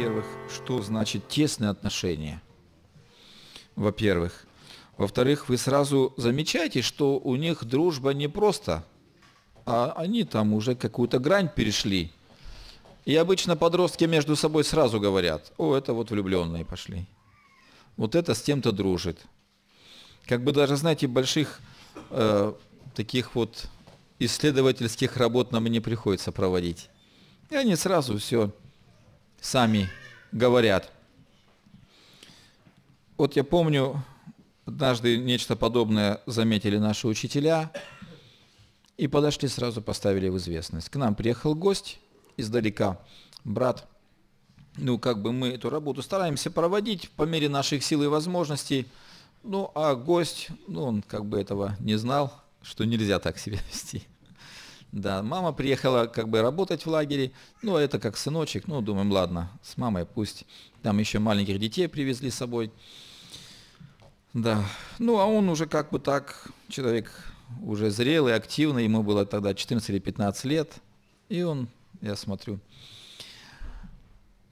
во-первых, что значит тесные отношения, во-первых. Во-вторых, вы сразу замечаете, что у них дружба не просто, а они там уже какую-то грань перешли. И обычно подростки между собой сразу говорят, о, это вот влюбленные пошли. Вот это с тем-то дружит. Как бы даже, знаете, больших э, таких вот исследовательских работ нам и не приходится проводить. И они сразу все сами говорят. Вот я помню, однажды нечто подобное заметили наши учителя и подошли сразу поставили в известность. К нам приехал гость издалека, брат. Ну, как бы мы эту работу стараемся проводить по мере наших сил и возможностей. Ну, а гость, ну, он как бы этого не знал, что нельзя так себя вести. Да, мама приехала как бы работать в лагере, ну это как сыночек, ну думаем, ладно, с мамой пусть. Там еще маленьких детей привезли с собой. Да, ну а он уже как бы так, человек уже зрелый, активный, ему было тогда 14 или 15 лет, и он, я смотрю,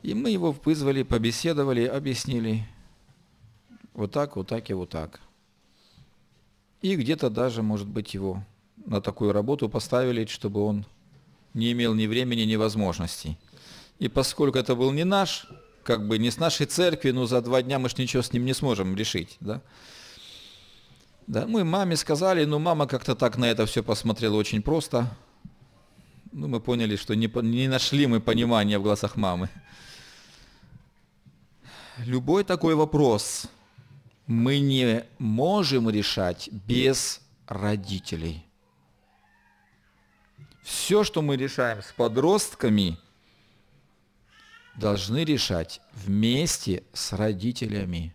и мы его вызвали, побеседовали, объяснили, вот так, вот так и вот так. И где-то даже, может быть, его на такую работу поставили, чтобы он не имел ни времени, ни возможностей. И поскольку это был не наш, как бы не с нашей церкви, но за два дня мы ж ничего с ним не сможем решить, да. Да, мы маме сказали, но мама как-то так на это все посмотрела очень просто. Ну, мы поняли, что не, не нашли мы понимания в глазах мамы. Любой такой вопрос мы не можем решать без родителей. Все, что мы решаем с подростками, должны решать вместе с родителями.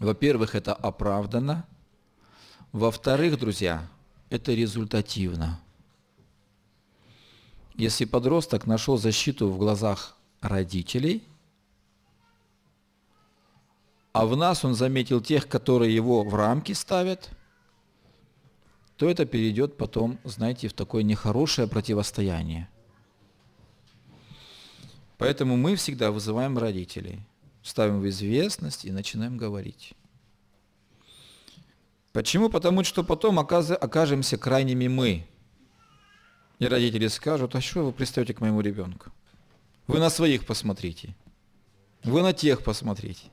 Во-первых, это оправдано. Во-вторых, друзья, это результативно. Если подросток нашел защиту в глазах родителей, а в нас он заметил тех, которые его в рамки ставят – то это перейдет потом, знаете, в такое нехорошее противостояние. Поэтому мы всегда вызываем родителей, ставим в известность и начинаем говорить. Почему? Потому что потом окажемся крайними мы. И родители скажут, а что вы пристаете к моему ребенку? Вы на своих посмотрите. Вы на тех посмотрите.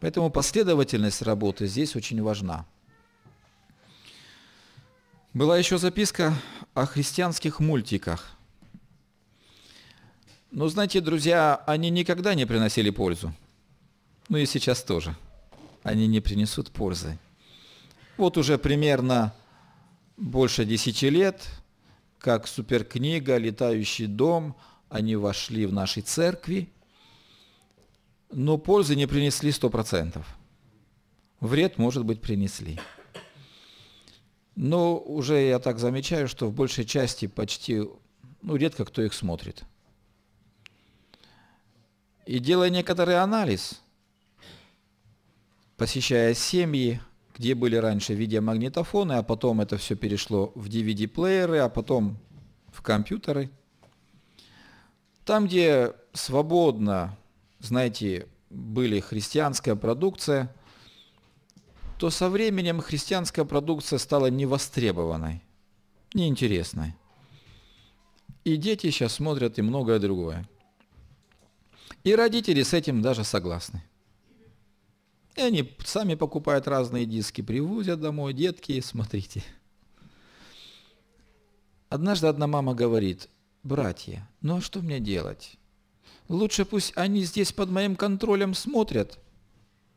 Поэтому последовательность работы здесь очень важна. Была еще записка о христианских мультиках. Ну, знаете, друзья, они никогда не приносили пользу. Ну и сейчас тоже. Они не принесут пользы. Вот уже примерно больше десяти лет, как суперкнига «Летающий дом», они вошли в наши церкви, но пользы не принесли 100%. Вред, может быть, принесли. Но уже я так замечаю, что в большей части почти, ну, редко кто их смотрит. И делая некоторый анализ, посещая семьи, где были раньше видеомагнитофоны, а потом это все перешло в DVD-плееры, а потом в компьютеры. Там, где свободно, знаете, были христианская продукция, то со временем христианская продукция стала невостребованной, неинтересной. И дети сейчас смотрят и многое другое. И родители с этим даже согласны. И они сами покупают разные диски, привозят домой, детки, смотрите. Однажды одна мама говорит, братья, ну а что мне делать? Лучше пусть они здесь под моим контролем смотрят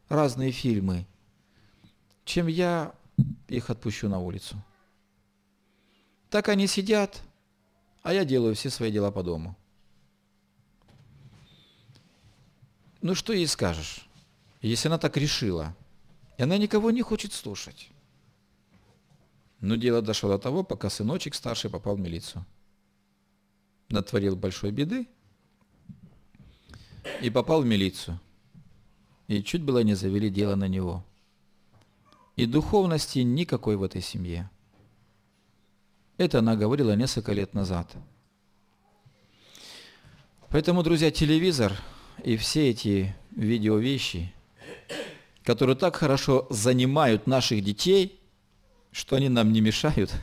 разные фильмы, чем я их отпущу на улицу. Так они сидят, а я делаю все свои дела по дому. Ну что ей скажешь, если она так решила, и она никого не хочет слушать. Но дело дошло до того, пока сыночек старший попал в милицию. Натворил большой беды и попал в милицию. И чуть было не завели дело на него – и духовности никакой в этой семье. Это она говорила несколько лет назад. Поэтому, друзья, телевизор и все эти видеовещи, которые так хорошо занимают наших детей, что они нам не мешают,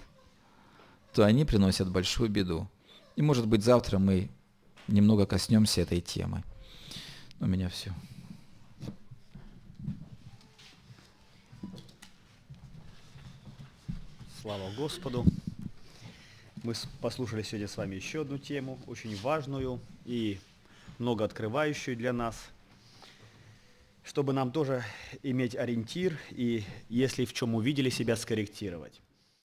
то они приносят большую беду. И, может быть, завтра мы немного коснемся этой темы. У меня все. Слава Господу! Мы послушали сегодня с вами еще одну тему, очень важную и много открывающую для нас, чтобы нам тоже иметь ориентир и, если в чем увидели себя, скорректировать.